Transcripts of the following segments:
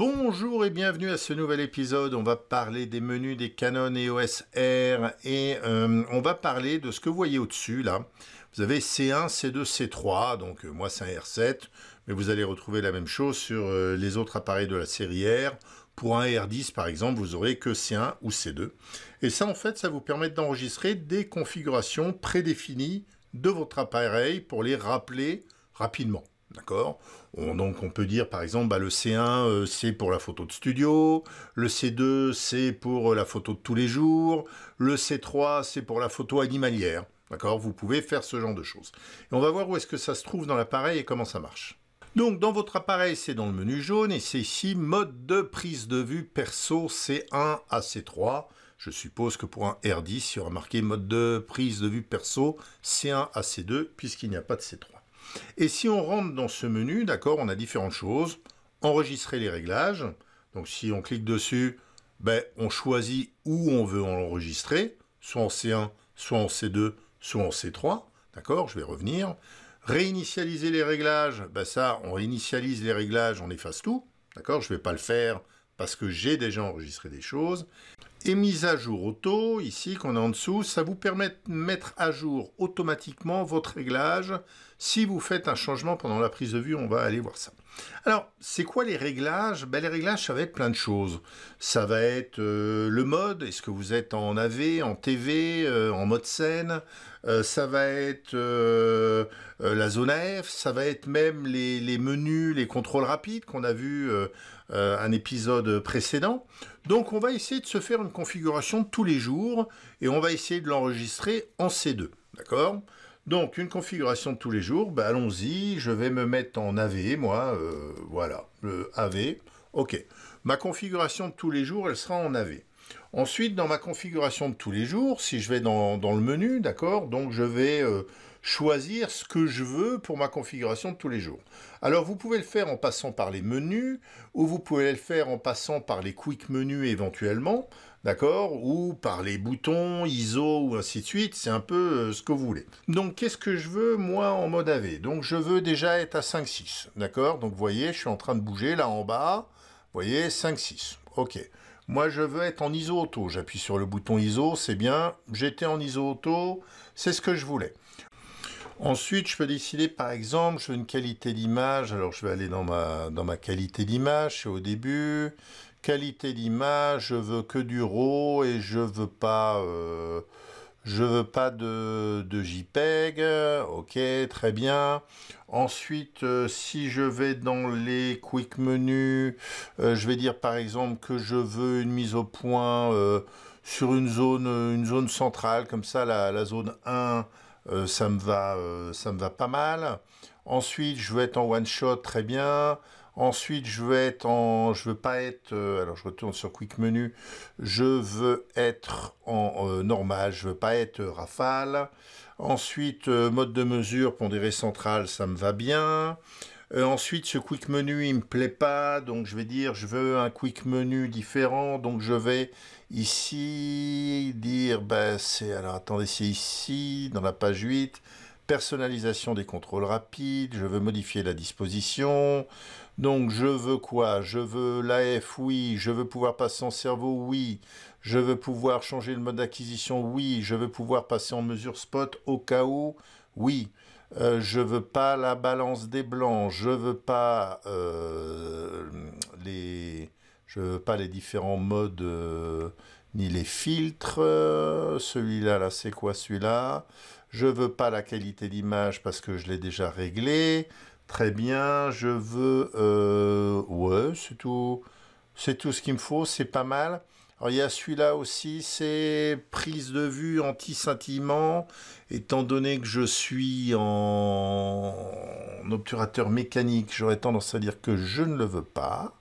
Bonjour et bienvenue à ce nouvel épisode. On va parler des menus des Canon EOS R et euh, on va parler de ce que vous voyez au-dessus là. Vous avez C1, C2, C3, donc euh, moi c'est un R7, mais vous allez retrouver la même chose sur euh, les autres appareils de la série R. Pour un R10 par exemple, vous aurez que C1 ou C2. Et ça en fait, ça vous permet d'enregistrer des configurations prédéfinies de votre appareil pour les rappeler rapidement. D'accord Donc on peut dire par exemple bah, le C1 euh, c'est pour la photo de studio, le C2 c'est pour euh, la photo de tous les jours, le C3 c'est pour la photo animalière. D'accord Vous pouvez faire ce genre de choses. Et on va voir où est-ce que ça se trouve dans l'appareil et comment ça marche. Donc dans votre appareil, c'est dans le menu jaune et c'est ici mode de prise de vue perso C1 à C3. Je suppose que pour un R10, il y aura marqué mode de prise de vue perso C1 à C2 puisqu'il n'y a pas de C3. Et si on rentre dans ce menu, d'accord, on a différentes choses. Enregistrer les réglages. Donc si on clique dessus, ben, on choisit où on veut enregistrer, soit en C1, soit en C2, soit en C3. D'accord, je vais revenir. Réinitialiser les réglages, ben ça, on réinitialise les réglages, on efface tout. D'accord, je ne vais pas le faire parce que j'ai déjà enregistré des choses. Et mise à jour auto, ici qu'on a en dessous, ça vous permet de mettre à jour automatiquement votre réglage si vous faites un changement pendant la prise de vue, on va aller voir ça. Alors, c'est quoi les réglages ben, Les réglages, ça va être plein de choses. Ça va être euh, le mode, est-ce que vous êtes en AV, en TV, euh, en mode scène euh, Ça va être la zone AF, ça va être même les, les menus, les contrôles rapides qu'on a vu un épisode précédent. Donc, on va essayer de se faire une configuration tous les jours et on va essayer de l'enregistrer en C2. D'accord donc, une configuration de tous les jours, bah, allons-y, je vais me mettre en AV, moi, euh, voilà, le AV, ok. Ma configuration de tous les jours, elle sera en AV. Ensuite, dans ma configuration de tous les jours, si je vais dans, le menu, d'accord, donc je vais euh, choisir ce que je veux pour ma configuration de tous les jours. Alors, vous pouvez le faire en passant par les menus, ou vous pouvez le faire en passant par les quick menus éventuellement, d'accord Ou par les boutons, ISO ou ainsi de suite, c'est un peu euh, ce que vous voulez. Donc qu'est-ce que je veux moi en mode AV Donc je veux déjà être à 5.6, d'accord Donc vous voyez, je suis en train de bouger là en bas, vous voyez, 5.6, ok. Moi, je veux être en ISO auto. J'appuie sur le bouton ISO, c'est bien. J'étais en ISO auto, c'est ce que je voulais. Ensuite, je peux décider, par exemple, je veux une qualité d'image. Alors, je vais aller dans ma, dans ma qualité d'image, au début qualité d'image, je veux que du RAW et je veux pas, euh, je veux pas de, JPEG. Ok, très bien. Ensuite, euh, si je vais dans les quick menus, euh, je vais dire par exemple que je veux une mise au point sur une zone, une zone centrale, comme ça la, zone 1. ça me va ça me va pas mal ensuite je veux être en one shot très bien Ensuite, je veux être en, je veux pas être, euh, alors je retourne sur Quick Menu, je veux être en euh, normal, je veux pas être rafale. Ensuite, euh, mode de mesure pondéré central, ça me va bien. ensuite, ce Quick Menu, il me plaît pas, donc je vais dire, je veux un Quick Menu différent, donc je vais ici dire, ben c'est, alors attendez, c'est ici dans la page 8 personnalisation des contrôles rapides, je veux modifier la disposition, donc je veux quoi Je veux l'AF, oui. Je veux pouvoir passer en cerveau, oui. Je veux pouvoir changer le mode d'acquisition, oui. Je veux pouvoir passer en mesure spot au cas où, oui. Euh, je veux pas la balance des blancs, je veux pas euh, les, je veux pas les différents modes euh, ni les filtres. celui-là, là, là c'est quoi celui-là Je veux pas la qualité d'image parce que je l'ai déjà réglé. Très bien, je veux... Euh, ouais, c'est tout. C'est tout ce qu'il me faut, c'est pas mal. Alors il y a celui-là aussi, c'est prise de vue anti-scintillement. Étant donné que je suis en, obturateur mécanique, j'aurais tendance à dire que je ne le veux pas.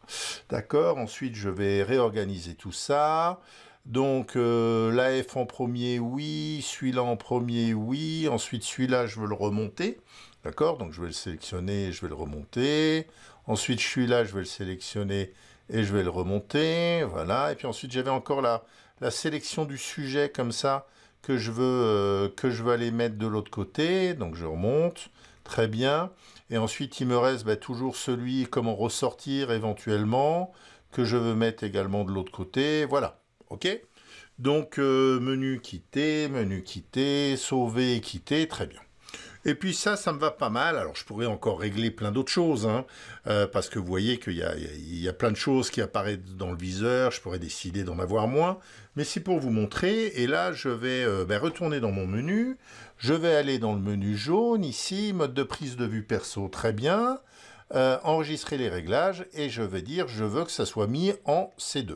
D'accord Ensuite, je vais réorganiser tout ça. Donc euh, l'AF en premier, oui. Celui-là en premier, oui. Ensuite, celui-là, je veux le remonter. D'accord Donc je vais le sélectionner, je vais le remonter. Ensuite, je suis là, je vais le sélectionner et je vais le remonter. Voilà. Et puis ensuite, j'avais encore la, la sélection du sujet comme ça que je veux, euh, que je vais aller mettre de l'autre côté. Donc je remonte. Très bien. Et ensuite, il me reste bah, toujours celui comment ressortir éventuellement que je veux mettre également de l'autre côté. Voilà. OK Donc, euh, menu quitter, menu quitter, sauver et quitter. Très bien. Et puis ça, ça me va pas mal. Alors je pourrais encore régler plein d'autres choses, hein. euh, parce que vous voyez qu'il y a, plein de choses qui apparaissent dans le viseur, je pourrais décider d'en avoir moins, mais c'est pour vous montrer. Et là, je vais euh, ben, retourner dans mon menu, je vais aller dans le menu jaune ici, mode de prise de vue perso, très bien, euh, enregistrer les réglages, et je vais dire je veux que ça soit mis en C2.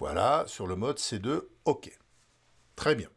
Voilà, sur le mode C2, OK. Très bien.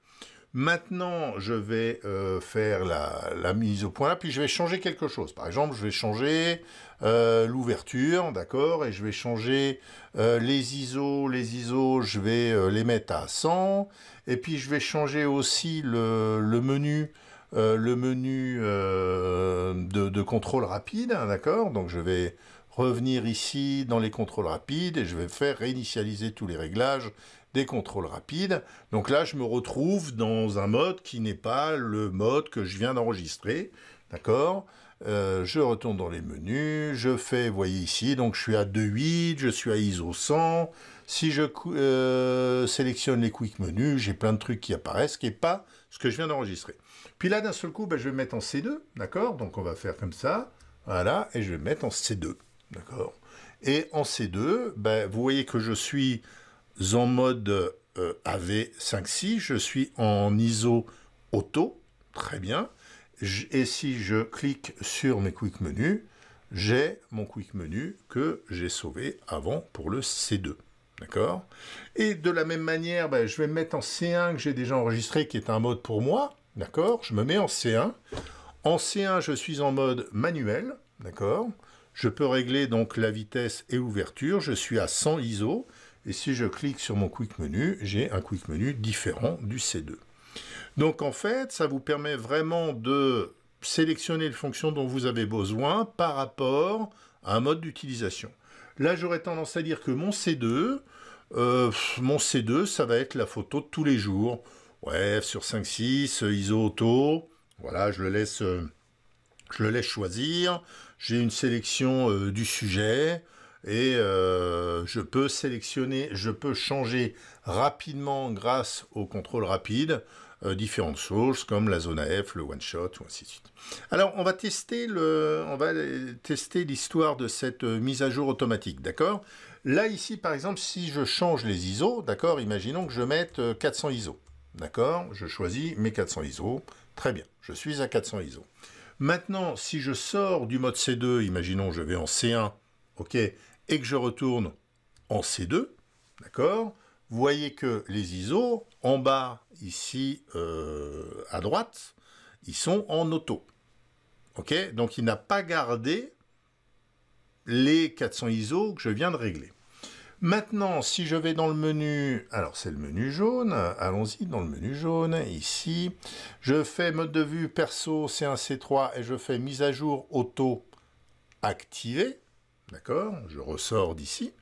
Maintenant, je vais euh, faire la, mise au point là, puis je vais changer quelque chose. Par exemple, je vais changer euh, l'ouverture, d'accord, et je vais changer euh, les ISO. Les ISO, je vais les mettre à 100, et puis je vais changer aussi le, menu. le menu de, contrôle rapide, hein, d'accord Donc je vais revenir ici dans les contrôles rapides et je vais faire réinitialiser tous les réglages des contrôles rapides. Donc là, je me retrouve dans un mode qui n'est pas le mode que je viens d'enregistrer. D'accord euh, Je retourne dans les menus, je fais, voyez ici, donc je suis à 2.8, je suis à ISO 100. Si je euh, sélectionne les quick menus, j'ai plein de trucs qui apparaissent, qui n'est pas ce que je viens d'enregistrer. Puis là, d'un seul coup, ben, je vais mettre en C2, d'accord Donc on va faire comme ça, voilà, et je vais mettre en C2. D'accord Et en C2, ben, vous voyez que je suis en mode euh, AV56, je suis en ISO auto, très bien. Et si je clique sur mes quick menus, j'ai mon quick menu que j'ai sauvé avant pour le C2. D'accord Et de la même manière, ben, je vais me mettre en C1 que j'ai déjà enregistré, qui est un mode pour moi. D'accord Je me mets en C1. En C1, je suis en mode manuel. D'accord je peux régler donc la vitesse et ouverture. Je suis à 100 ISO. Et si je clique sur mon quick menu, j'ai un quick menu différent du C2. Donc en fait, ça vous permet vraiment de sélectionner les fonctions dont vous avez besoin par rapport à un mode d'utilisation. Là, j'aurais tendance à dire que mon C2, euh, mon C2, ça va être la photo de tous les jours. Ouais, sur sur 5.6, ISO auto. Voilà, je le laisse, euh, je le laisse choisir j'ai une sélection euh, du sujet et euh, je peux sélectionner, je peux changer rapidement grâce au contrôle rapide euh, différentes sources comme la zone AF, le one shot ou ainsi de suite. Alors on va tester le, on va tester l'histoire de cette mise à jour automatique, d'accord Là ici par exemple si je change les ISO, d'accord Imaginons que je mette 400 ISO, d'accord Je choisis mes 400 ISO, très bien, je suis à 400 ISO. Maintenant, si je sors du mode C2, imaginons je vais en C1, ok, et que je retourne en C2, d'accord Vous voyez que les ISO, en bas, ici, euh, à droite, ils sont en auto. ok Donc il n'a pas gardé les 400 ISO que je viens de régler. Maintenant, si je vais dans le menu, alors c'est le menu jaune, allons-y dans le menu jaune, ici, je fais mode de vue perso C1, C3 et je fais mise à jour auto activé, d'accord Je ressors d'ici.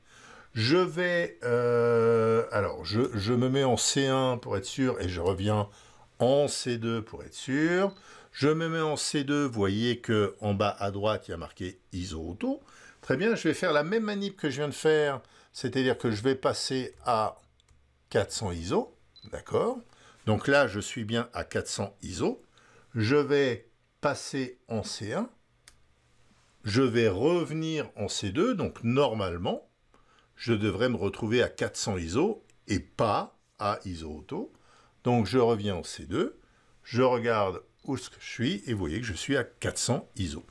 Je vais, euh, alors je, me mets en C1 pour être sûr et je reviens en C2 pour être sûr. Je me mets en C2, vous voyez que bas à droite, il y a marqué ISO Auto. Très bien, je vais faire la même manip que je viens de faire c'est-à-dire que je vais passer à 400 ISO, d'accord Donc là, je suis bien à 400 ISO. Je vais passer en C1, je vais revenir en C2, donc normalement, je devrais me retrouver à 400 ISO et pas à ISO auto. Donc je reviens en C2, je regarde où je suis et vous voyez que je suis à 400 ISO.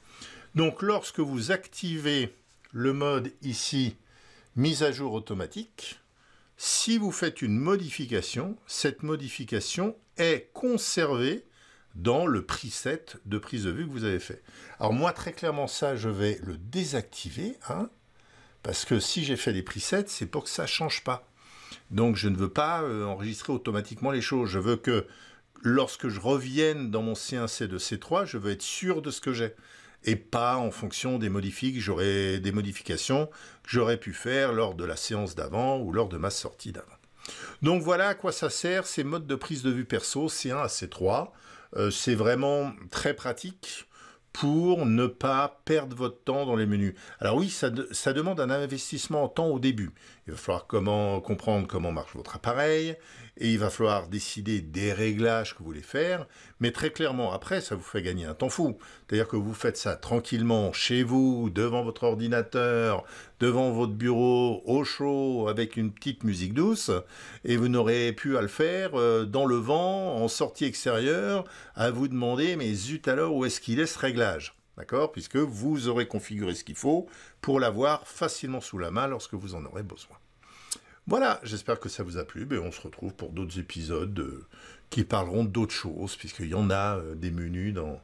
Donc lorsque vous activez le mode ici mise à jour automatique. Si vous faites une modification, cette modification est conservée dans le preset de prise de vue que vous avez fait. Alors moi, très clairement, ça, je vais le désactiver, hein, parce que si j'ai fait des presets, c'est pour que ça ne change pas. Donc je ne veux pas euh, enregistrer automatiquement les choses. Je veux que lorsque je revienne dans mon C1, C2, C3, je veux être sûr de ce que j'ai et pas en fonction des, j'aurais, des modifications que j'aurais pu faire lors de la séance d'avant ou lors de ma sortie d'avant. Donc voilà à quoi ça sert ces modes de prise de vue perso C1 à C3. Euh, c'est vraiment très pratique pour ne pas perdre votre temps dans les menus. Alors oui, ça, demande un investissement en temps au début. Il va falloir comprendre comment marche votre appareil, et il va falloir décider des réglages que vous voulez faire, mais très clairement, après, ça vous fait gagner un temps fou. C'est-à-dire que vous faites ça tranquillement chez vous, devant votre ordinateur, devant votre bureau au chaud avec une petite musique douce et vous n'aurez plus à le faire euh, dans le vent, en sortie extérieure, à vous demander mais zut alors où est-ce qu'il est ce réglage D'accord Puisque vous aurez configuré ce qu'il faut pour l'avoir facilement sous la main lorsque vous en aurez besoin. Voilà, j'espère que ça vous a plu. Ben, on se retrouve pour d'autres épisodes euh, qui parleront d'autres choses, puisqu'il y en a euh, des menus dans,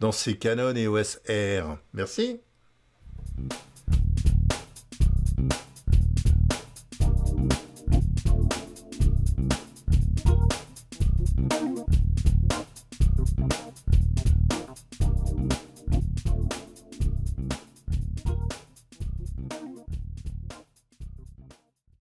dans ces Canon et OS R. Merci.